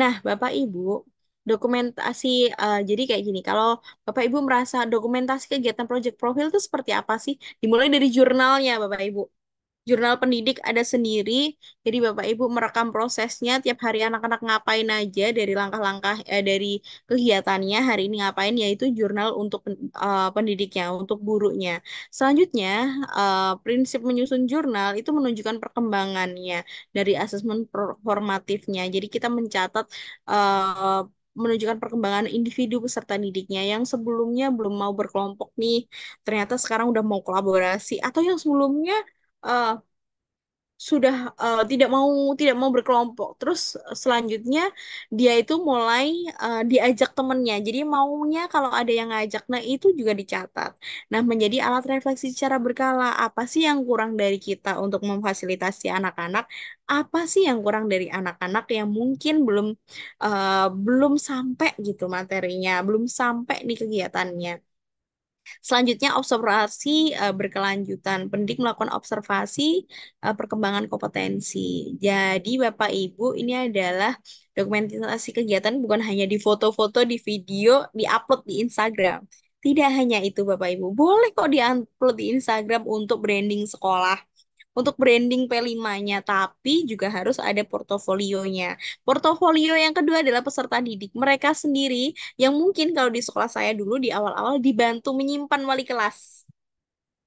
Nah, Bapak Ibu, dokumentasi uh, jadi kayak gini. Kalau Bapak Ibu merasa dokumentasi kegiatan project profil itu seperti apa sih? Dimulai dari jurnalnya, Bapak Ibu jurnal pendidik ada sendiri. Jadi Bapak Ibu merekam prosesnya tiap hari anak-anak ngapain aja dari langkah-langkah eh, dari kegiatannya hari ini ngapain yaitu jurnal untuk uh, pendidiknya, untuk gurunya. Selanjutnya, uh, prinsip menyusun jurnal itu menunjukkan perkembangannya dari asesmen formatifnya. Jadi kita mencatat uh, menunjukkan perkembangan individu peserta didiknya yang sebelumnya belum mau berkelompok nih, ternyata sekarang udah mau kolaborasi atau yang sebelumnya uh, sudah uh, tidak mau tidak mau berkelompok. Terus eh, selanjutnya dia itu mulai uh, diajak temennya. Jadi maunya kalau ada yang ngajak, nah itu juga dicatat. Nah menjadi alat refleksi secara berkala. Apa sih yang kurang dari kita untuk memfasilitasi anak-anak? Apa sih yang kurang dari anak-anak yang mungkin belum uh, belum sampai gitu materinya, belum sampai nih kegiatannya. Selanjutnya observasi uh, berkelanjutan. Pendidik melakukan observasi uh, perkembangan kompetensi. Jadi Bapak Ibu ini adalah dokumentasi kegiatan bukan hanya di foto-foto, di video, di-upload di Instagram. Tidak hanya itu Bapak Ibu, boleh kok di-upload di Instagram untuk branding sekolah untuk branding P5-nya, tapi juga harus ada portofolionya. Portofolio yang kedua adalah peserta didik mereka sendiri yang mungkin kalau di sekolah saya dulu di awal-awal dibantu menyimpan wali kelas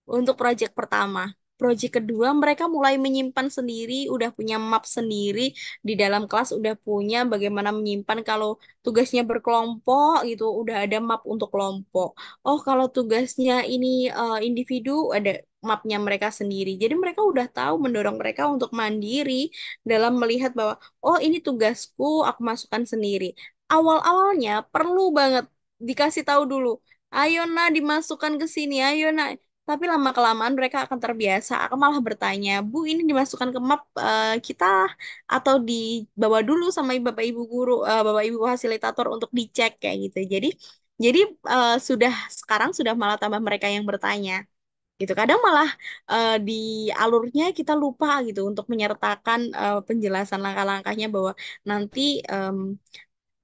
untuk proyek pertama project kedua mereka mulai menyimpan sendiri, udah punya map sendiri di dalam kelas udah punya bagaimana menyimpan kalau tugasnya berkelompok gitu, udah ada map untuk kelompok. Oh, kalau tugasnya ini uh, individu ada mapnya mereka sendiri. Jadi mereka udah tahu mendorong mereka untuk mandiri dalam melihat bahwa oh ini tugasku, aku masukkan sendiri. Awal-awalnya perlu banget dikasih tahu dulu. Ayo nah dimasukkan ke sini, ayo nah tapi lama kelamaan mereka akan terbiasa. Aku malah bertanya, Bu ini dimasukkan ke map uh, kita atau dibawa dulu sama bapak ibu guru, uh, bapak ibu fasilitator untuk dicek kayak gitu. Jadi jadi uh, sudah sekarang sudah malah tambah mereka yang bertanya gitu. Kadang malah uh, di alurnya kita lupa gitu untuk menyertakan uh, penjelasan langkah-langkahnya bahwa nanti um,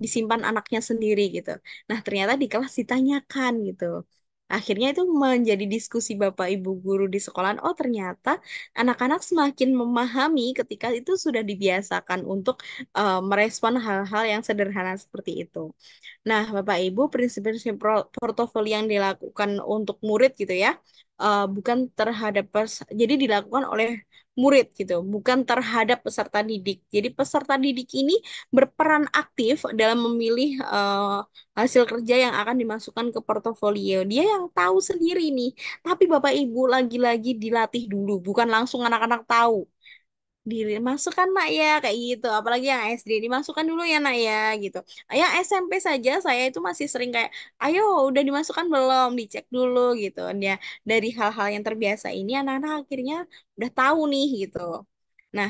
disimpan anaknya sendiri gitu. Nah, ternyata di kelas ditanyakan gitu. Akhirnya itu menjadi diskusi Bapak Ibu guru di sekolah. Oh, ternyata anak-anak semakin memahami ketika itu sudah dibiasakan untuk uh, merespon hal-hal yang sederhana seperti itu. Nah, Bapak Ibu, prinsip-prinsip portofolio yang dilakukan untuk murid gitu ya uh, bukan terhadap jadi dilakukan oleh murid gitu, bukan terhadap peserta didik. Jadi peserta didik ini berperan aktif dalam memilih uh, hasil kerja yang akan dimasukkan ke portofolio. Dia yang tahu sendiri nih. Tapi Bapak Ibu lagi-lagi dilatih dulu, bukan langsung anak-anak tahu dimasukkan nak ya kayak gitu apalagi yang SD dimasukkan dulu ya nak ya gitu yang SMP saja saya itu masih sering kayak ayo udah dimasukkan belum dicek dulu gitu ya dari hal-hal yang terbiasa ini anak-anak akhirnya udah tahu nih gitu nah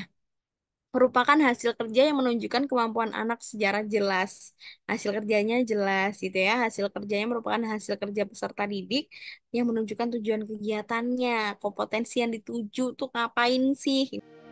merupakan hasil kerja yang menunjukkan kemampuan anak sejarah jelas. Hasil kerjanya jelas gitu ya. Hasil kerjanya merupakan hasil kerja peserta didik yang menunjukkan tujuan kegiatannya, kompetensi yang dituju tuh ngapain sih.